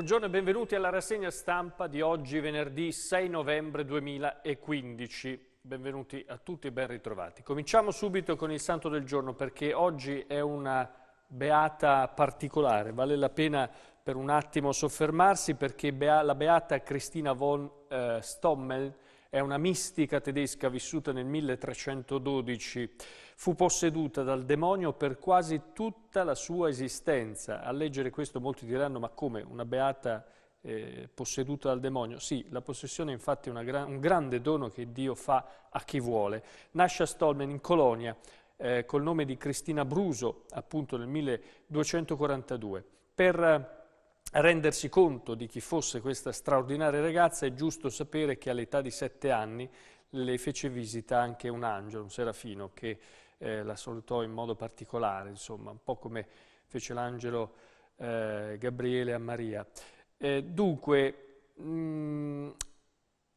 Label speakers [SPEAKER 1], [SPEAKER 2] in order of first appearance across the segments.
[SPEAKER 1] Buongiorno e benvenuti alla rassegna stampa di oggi venerdì 6 novembre 2015. Benvenuti a tutti e ben ritrovati. Cominciamo subito con il santo del giorno perché oggi è una beata particolare, vale la pena per un attimo soffermarsi perché la beata Cristina von eh, Stommel è una mistica tedesca vissuta nel 1312. Fu posseduta dal demonio per quasi tutta la sua esistenza. A leggere questo molti diranno ma come una beata eh, posseduta dal demonio. Sì, la possessione infatti è gra un grande dono che Dio fa a chi vuole. Nasce a Stolmen in Colonia eh, col nome di Cristina Bruso, appunto nel 1242. Per rendersi conto di chi fosse questa straordinaria ragazza è giusto sapere che all'età di sette anni le fece visita anche un angelo, un serafino, che eh, la salutò in modo particolare, insomma, un po' come fece l'angelo eh, Gabriele a Maria. Eh, dunque, mh, mm,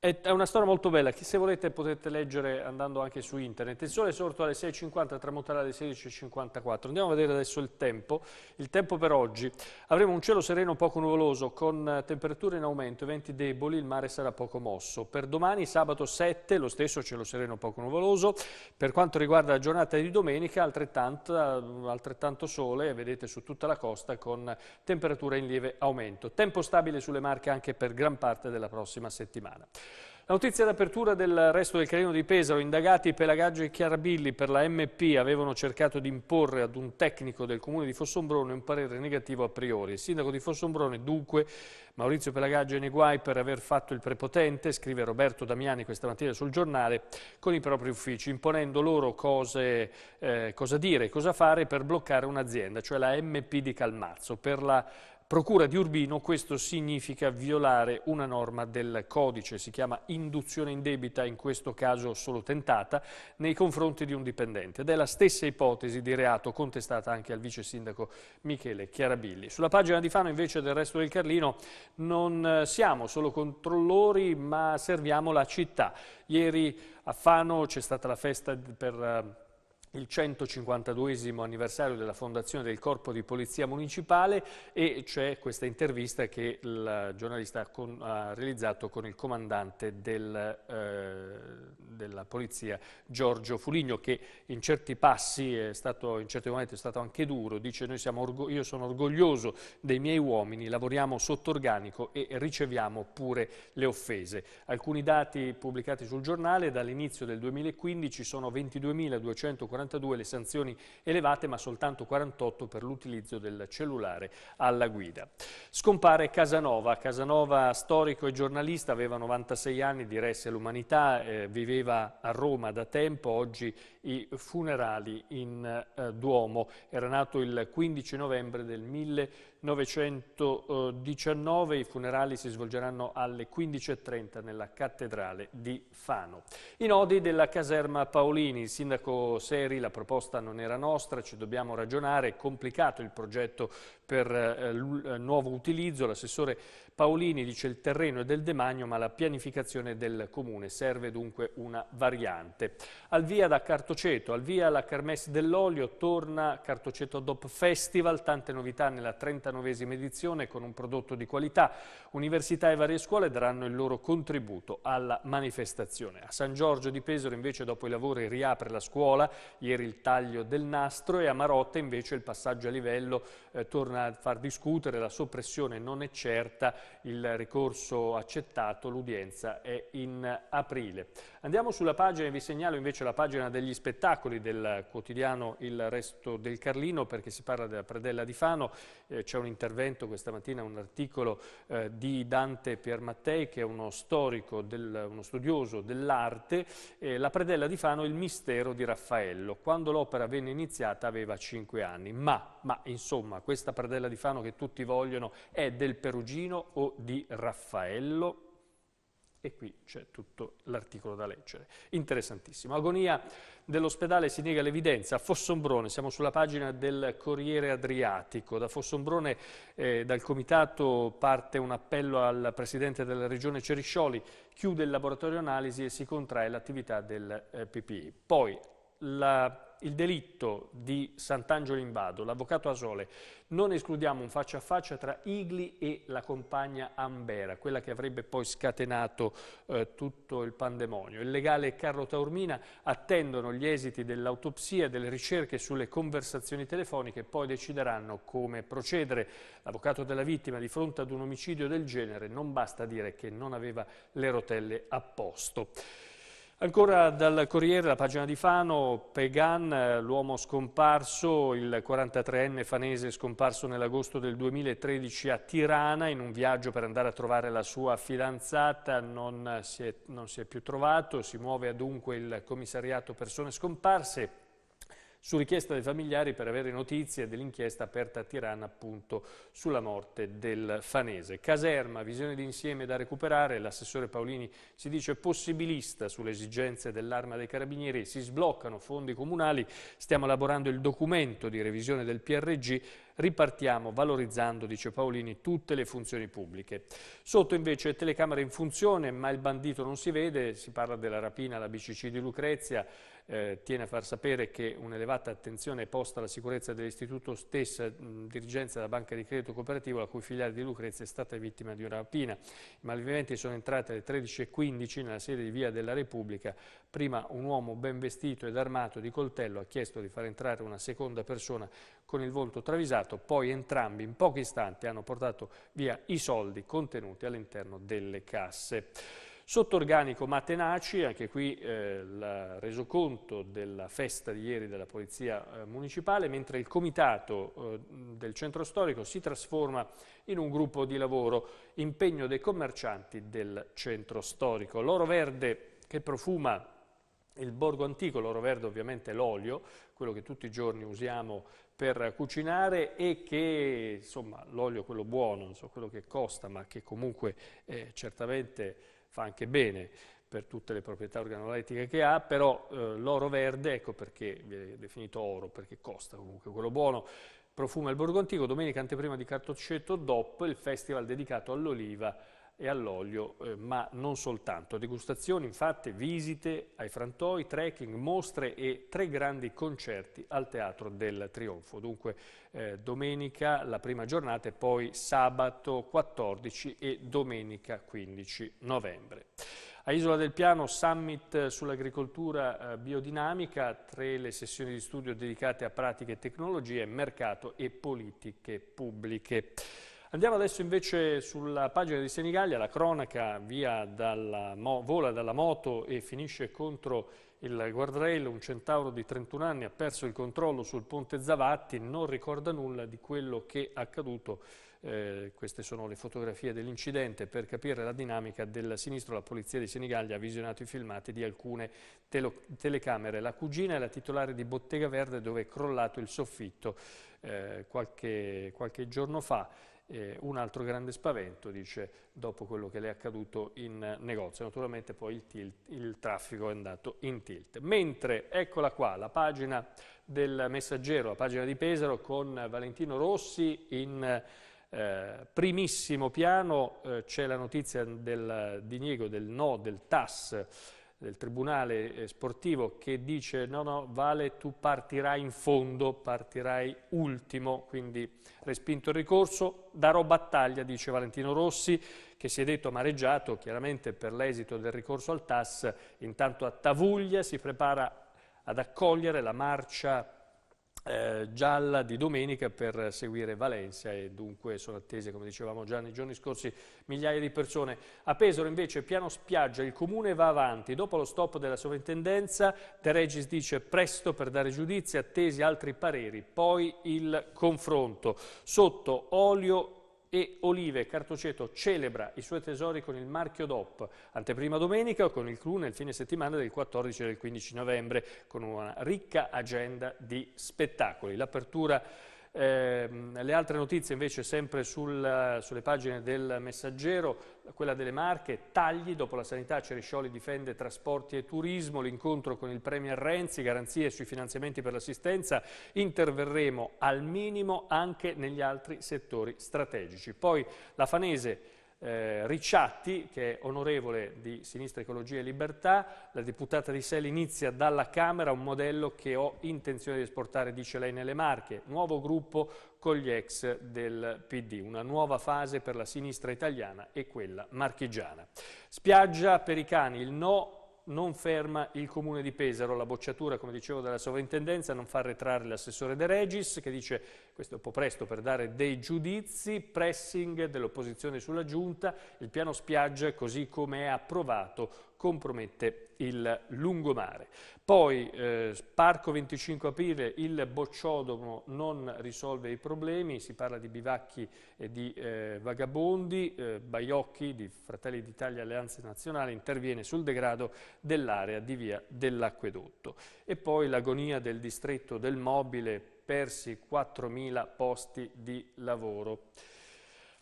[SPEAKER 1] è una storia molto bella, che se volete potete leggere andando anche su internet. Il sole è sorto alle 6.50, tramonterà alle 16.54. Andiamo a vedere adesso il tempo. Il tempo per oggi. Avremo un cielo sereno poco nuvoloso, con temperature in aumento, venti deboli, il mare sarà poco mosso. Per domani, sabato 7, lo stesso cielo sereno poco nuvoloso. Per quanto riguarda la giornata di domenica, altrettanto, altrettanto sole, vedete su tutta la costa, con temperature in lieve aumento. Tempo stabile sulle Marche anche per gran parte della prossima settimana. La notizia d'apertura del resto del Carino di Pesaro, indagati Pelagaggio e Chiarabilli per la MP avevano cercato di imporre ad un tecnico del comune di Fossombrone un parere negativo a priori. Il sindaco di Fossombrone, dunque, Maurizio Pelagaggio è nei guai per aver fatto il prepotente, scrive Roberto Damiani questa mattina sul giornale, con i propri uffici, imponendo loro cose, eh, cosa dire, cosa fare per bloccare un'azienda, cioè la MP di Calmazzo, per la Procura di Urbino, questo significa violare una norma del codice, si chiama induzione indebita, in questo caso solo tentata, nei confronti di un dipendente ed è la stessa ipotesi di reato contestata anche al vice sindaco Michele Chiarabilli. Sulla pagina di Fano invece del resto del Carlino non eh, siamo solo controllori ma serviamo la città. Ieri a Fano c'è stata la festa per eh, il 152 anniversario della fondazione del Corpo di Polizia Municipale e c'è questa intervista che il giornalista ha realizzato con il comandante del, eh, della Polizia Giorgio Fuligno che in certi passi, è stato, in certi momenti è stato anche duro, dice io sono orgoglioso dei miei uomini, lavoriamo sotto organico e riceviamo pure le offese. Alcuni dati pubblicati sul giornale dall'inizio del 2015 sono 22.240 42 le sanzioni elevate ma soltanto 48 per l'utilizzo del cellulare alla guida. Scompare Casanova, Casanova storico e giornalista, aveva 96 anni, diresse l'umanità, eh, viveva a Roma da tempo, oggi i funerali in eh, Duomo. Era nato il 15 novembre del 1912. 1919. I funerali si svolgeranno alle 15.30 nella cattedrale di Fano. I nodi della caserma Paolini. Il sindaco Seri, la proposta non era nostra, ci dobbiamo ragionare, è complicato il progetto per il eh, eh, nuovo utilizzo. L'assessore Paolini dice il terreno è del demagno ma la pianificazione del comune serve dunque una variante. Al via da Cartoceto, al via la Carmesse dell'Olio, torna Cartoceto Dop Festival, tante novità nella 39esima edizione con un prodotto di qualità. Università e varie scuole daranno il loro contributo alla manifestazione. A San Giorgio di Pesaro invece dopo i lavori riapre la scuola, ieri il taglio del nastro e a Marotta invece il passaggio a livello eh, torna far discutere, la soppressione non è certa, il ricorso accettato, l'udienza è in aprile. Andiamo sulla pagina, vi segnalo invece la pagina degli spettacoli del quotidiano Il Resto del Carlino perché si parla della predella di Fano, eh, c'è un intervento questa mattina, un articolo eh, di Dante Piermattei che è uno storico, del, uno studioso dell'arte, eh, la predella di Fano, il mistero di Raffaello. Quando l'opera venne iniziata aveva cinque anni, ma, ma insomma questa predella Pardella di Fano che tutti vogliono è del Perugino o di Raffaello? E qui c'è tutto l'articolo da leggere. Interessantissimo. Agonia dell'ospedale si nega l'evidenza. A Fossombrone, siamo sulla pagina del Corriere Adriatico. Da Fossombrone, eh, dal Comitato, parte un appello al Presidente della Regione Ceriscioli. Chiude il laboratorio analisi e si contrae l'attività del eh, PPI. Poi la il delitto di Sant'Angelo Invado, l'avvocato Asole, non escludiamo un faccia a faccia tra Igli e la compagna Ambera, quella che avrebbe poi scatenato eh, tutto il pandemonio. Il legale Carlo Taormina attendono gli esiti dell'autopsia e delle ricerche sulle conversazioni telefoniche e poi decideranno come procedere. L'avvocato della vittima di fronte ad un omicidio del genere non basta dire che non aveva le rotelle a posto. Ancora dal Corriere, la pagina di Fano, Pegan, l'uomo scomparso, il 43enne fanese scomparso nell'agosto del 2013 a Tirana in un viaggio per andare a trovare la sua fidanzata, non si è, non si è più trovato, si muove dunque il commissariato persone scomparse su richiesta dei familiari per avere notizie dell'inchiesta aperta a Tirana appunto sulla morte del Fanese. Caserma, visione d'insieme da recuperare, l'assessore Paolini si dice possibilista sulle esigenze dell'arma dei carabinieri, si sbloccano fondi comunali, stiamo elaborando il documento di revisione del PRG, ripartiamo valorizzando, dice Paolini, tutte le funzioni pubbliche. Sotto invece telecamere in funzione, ma il bandito non si vede, si parla della rapina alla BCC di Lucrezia, eh, tiene a far sapere che un'elevata attenzione è posta alla sicurezza dell'istituto stessa, mh, dirigenza della banca di credito cooperativo, la cui filiale di Lucrezia è stata vittima di una rapina. I malviventi sono entrati alle 13.15 nella sede di Via della Repubblica. Prima un uomo ben vestito ed armato di coltello ha chiesto di far entrare una seconda persona con il volto travisato, poi entrambi in pochi istanti hanno portato via i soldi contenuti all'interno delle casse. Sottorganico Matenaci, anche qui eh, il resoconto della festa di ieri della Polizia eh, Municipale, mentre il Comitato eh, del Centro Storico si trasforma in un gruppo di lavoro, impegno dei commercianti del Centro Storico. L'oro verde che profuma il borgo antico, l'oro verde ovviamente è l'olio, quello che tutti i giorni usiamo per cucinare e che, insomma, l'olio quello buono, non so quello che costa, ma che comunque eh, certamente fa anche bene per tutte le proprietà organolettiche che ha, però eh, l'oro verde, ecco perché viene definito oro, perché costa comunque quello buono, profuma il Antico, domenica anteprima di Cartocceto DOP, il festival dedicato all'oliva e all'olio, eh, ma non soltanto. Degustazioni, infatti, visite ai frantoi, trekking, mostre e tre grandi concerti al Teatro del Trionfo. Dunque eh, domenica la prima giornata e poi sabato 14 e domenica 15 novembre. A Isola del Piano, summit sull'agricoltura eh, biodinamica, tre le sessioni di studio dedicate a pratiche e tecnologie, mercato e politiche pubbliche. Andiamo adesso invece sulla pagina di Senigallia, la cronaca dalla, vola dalla moto e finisce contro il guardrail, un centauro di 31 anni ha perso il controllo sul ponte Zavatti, non ricorda nulla di quello che è accaduto. Eh, queste sono le fotografie dell'incidente. Per capire la dinamica del sinistro, la polizia di Senigallia ha visionato i filmati di alcune telecamere. La cugina è la titolare di Bottega Verde dove è crollato il soffitto eh, qualche, qualche giorno fa. Eh, un altro grande spavento, dice, dopo quello che le è accaduto in negozio. Naturalmente poi il, tilt, il traffico è andato in tilt. Mentre, eccola qua, la pagina del Messaggero, la pagina di Pesaro, con Valentino Rossi in... Eh, primissimo piano eh, c'è la notizia del diniego del no del TAS del tribunale eh, sportivo che dice no no Vale tu partirai in fondo, partirai ultimo, quindi respinto il ricorso, darò battaglia, dice Valentino Rossi che si è detto amareggiato chiaramente per l'esito del ricorso al TAS, intanto a Tavuglia si prepara ad accogliere la marcia eh, gialla di domenica per seguire Valencia e dunque sono attese, come dicevamo già nei giorni scorsi, migliaia di persone. A Pesaro invece piano spiaggia, il comune va avanti. Dopo lo stop della sovrintendenza, De Regis dice presto per dare giudizi, attesi altri pareri, poi il confronto. Sotto olio e Olive Cartoceto celebra i suoi tesori con il marchio DOP, anteprima domenica o con il clou nel fine settimana del 14 e del 15 novembre, con una ricca agenda di spettacoli. L'apertura eh, le altre notizie invece sempre sul, sulle pagine del messaggero, quella delle Marche, tagli, dopo la sanità Ceriscioli difende trasporti e turismo, l'incontro con il Premier Renzi, garanzie sui finanziamenti per l'assistenza, interverremo al minimo anche negli altri settori strategici. Poi la Fanese eh, Ricciatti, che è onorevole di Sinistra Ecologia e Libertà, la deputata di Sell inizia dalla Camera un modello che ho intenzione di esportare, dice lei, nelle Marche, nuovo gruppo con gli ex del PD, una nuova fase per la sinistra italiana e quella marchigiana. Spiaggia per i cani, il no non ferma il Comune di Pesaro, la bocciatura, come dicevo, della sovrintendenza, non fa arretrare l'assessore De Regis, che dice, questo è un po' presto per dare dei giudizi, pressing dell'opposizione sulla Giunta, il piano spiaggia, così come è approvato, compromette il lungomare. Poi eh, Parco 25 aprile, il bocciodomo non risolve i problemi, si parla di bivacchi e di eh, vagabondi, eh, Baiocchi di Fratelli d'Italia Alleanze Nazionali interviene sul degrado dell'area di via dell'acquedotto. E poi l'agonia del distretto del mobile, persi 4.000 posti di lavoro.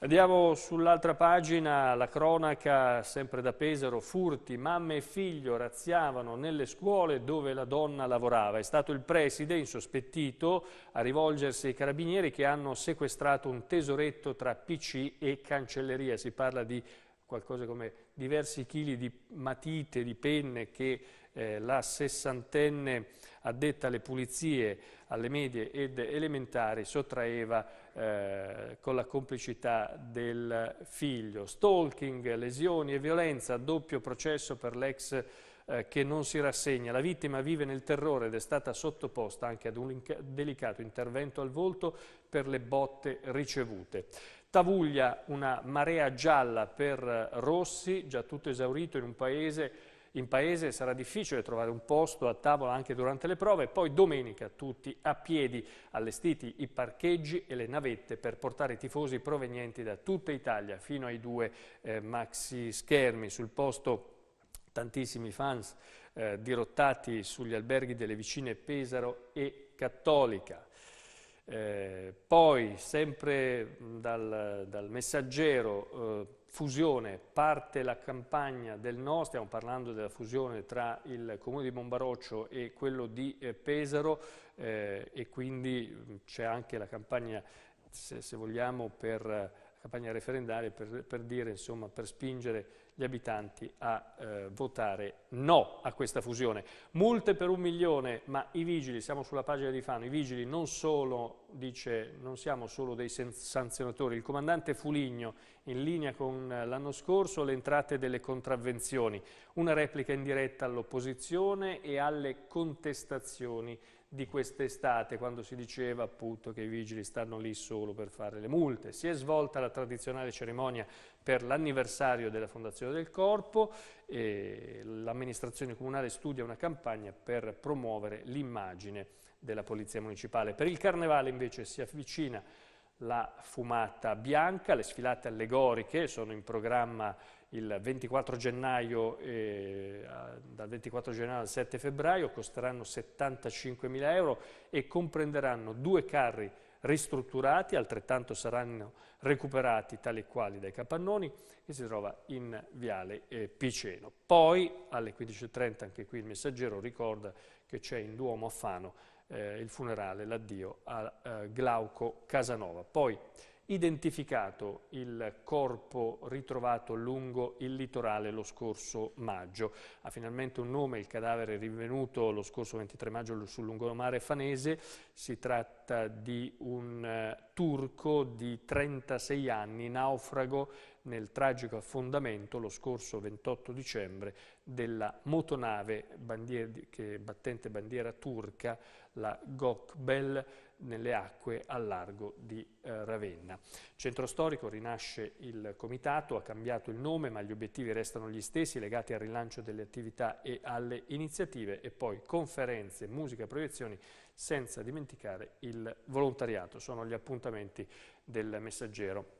[SPEAKER 1] Andiamo sull'altra pagina, la cronaca sempre da Pesaro, furti, mamma e figlio razziavano nelle scuole dove la donna lavorava. È stato il preside insospettito a rivolgersi ai carabinieri che hanno sequestrato un tesoretto tra PC e cancelleria. Si parla di qualcosa come diversi chili di matite, di penne che eh, la sessantenne addetta alle pulizie alle medie ed elementari sottraeva eh, con la complicità del figlio. Stalking, lesioni e violenza, doppio processo per l'ex eh, che non si rassegna. La vittima vive nel terrore ed è stata sottoposta anche ad un delicato intervento al volto per le botte ricevute. Tavuglia, una marea gialla per eh, Rossi, già tutto esaurito in un paese in paese sarà difficile trovare un posto a tavola anche durante le prove, poi domenica tutti a piedi, allestiti i parcheggi e le navette per portare i tifosi provenienti da tutta Italia fino ai due eh, maxi schermi sul posto tantissimi fans eh, dirottati sugli alberghi delle vicine Pesaro e Cattolica. Eh, poi, sempre dal, dal messaggero, eh, fusione parte la campagna del no, stiamo parlando della fusione tra il comune di Bombaroccio e quello di eh, Pesaro eh, e quindi mm, c'è anche la campagna, se, se vogliamo, per eh, campagna referendaria per, per, dire, insomma, per spingere gli abitanti a eh, votare no a questa fusione. Multe per un milione, ma i vigili, siamo sulla pagina di Fano, i vigili non solo, dice, non siamo solo dei sanzionatori. Il comandante Fuligno, in linea con eh, l'anno scorso, le entrate delle contravvenzioni, una replica in diretta all'opposizione e alle contestazioni di quest'estate, quando si diceva appunto che i vigili stanno lì solo per fare le multe. Si è svolta la tradizionale cerimonia per l'anniversario della Fondazione del Corpo, l'amministrazione comunale studia una campagna per promuovere l'immagine della Polizia Municipale. Per il Carnevale invece si avvicina la fumata bianca, le sfilate allegoriche sono in programma il 24 gennaio, eh, dal 24 gennaio al 7 febbraio, costeranno 75.000 euro e comprenderanno due carri ristrutturati, altrettanto saranno recuperati tali e quali dai capannoni e si trova in Viale eh, Piceno. Poi alle 15.30 anche qui il messaggero ricorda che c'è in Duomo a Fano eh, il funerale, l'addio a eh, Glauco Casanova. Poi identificato il corpo ritrovato lungo il litorale lo scorso maggio. Ha finalmente un nome il cadavere rinvenuto lo scorso 23 maggio sul lungomare fanese. Si tratta di un eh, turco di 36 anni, naufrago nel tragico affondamento lo scorso 28 dicembre della motonave bandier, battente bandiera turca, la Gokbel, nelle acque al largo di eh, Ravenna. Centro storico rinasce il comitato, ha cambiato il nome ma gli obiettivi restano gli stessi legati al rilancio delle attività e alle iniziative e poi conferenze, musica, proiezioni senza dimenticare il volontariato. Sono gli appuntamenti del messaggero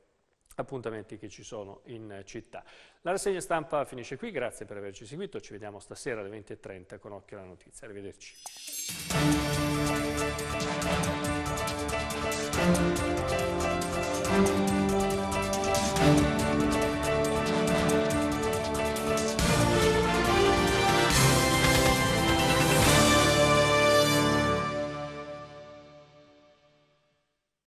[SPEAKER 1] appuntamenti che ci sono in città. La rassegna stampa finisce qui, grazie per averci seguito, ci vediamo stasera alle 20.30 con Occhio alla Notizia, arrivederci. thank you